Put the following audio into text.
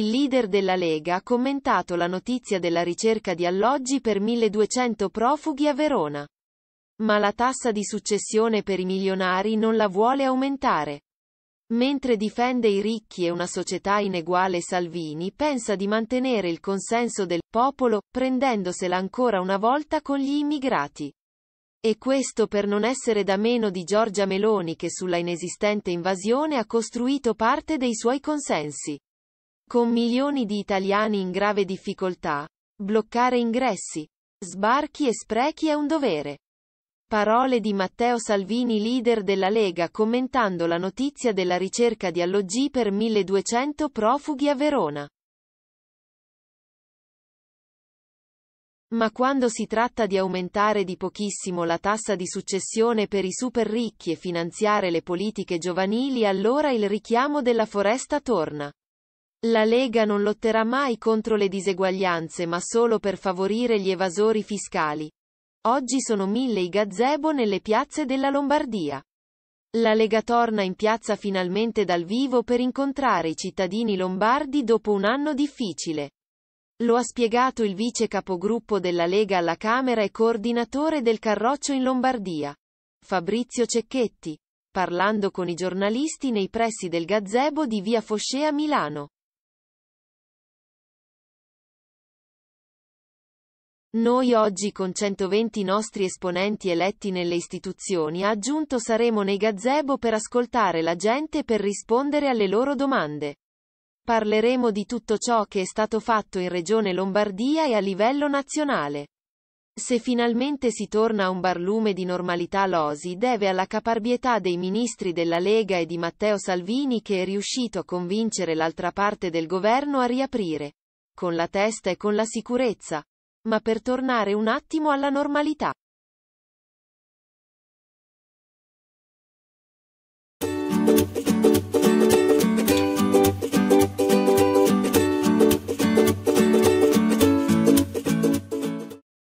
il leader della Lega ha commentato la notizia della ricerca di alloggi per 1200 profughi a Verona. Ma la tassa di successione per i milionari non la vuole aumentare. Mentre difende i ricchi e una società ineguale Salvini pensa di mantenere il consenso del popolo, prendendosela ancora una volta con gli immigrati. E questo per non essere da meno di Giorgia Meloni che sulla inesistente invasione ha costruito parte dei suoi consensi. Con milioni di italiani in grave difficoltà, bloccare ingressi, sbarchi e sprechi è un dovere. Parole di Matteo Salvini leader della Lega commentando la notizia della ricerca di alloggi per 1200 profughi a Verona. Ma quando si tratta di aumentare di pochissimo la tassa di successione per i super ricchi e finanziare le politiche giovanili allora il richiamo della foresta torna. La Lega non lotterà mai contro le diseguaglianze ma solo per favorire gli evasori fiscali. Oggi sono mille i gazebo nelle piazze della Lombardia. La Lega torna in piazza finalmente dal vivo per incontrare i cittadini lombardi dopo un anno difficile. Lo ha spiegato il vice capogruppo della Lega alla Camera e coordinatore del Carroccio in Lombardia, Fabrizio Cecchetti, parlando con i giornalisti nei pressi del gazebo di via Foscea Milano. Noi oggi con 120 nostri esponenti eletti nelle istituzioni aggiunto saremo nei gazebo per ascoltare la gente e per rispondere alle loro domande. Parleremo di tutto ciò che è stato fatto in Regione Lombardia e a livello nazionale. Se finalmente si torna a un barlume di normalità l'Osi deve alla caparbietà dei ministri della Lega e di Matteo Salvini che è riuscito a convincere l'altra parte del governo a riaprire. Con la testa e con la sicurezza ma per tornare un attimo alla normalità.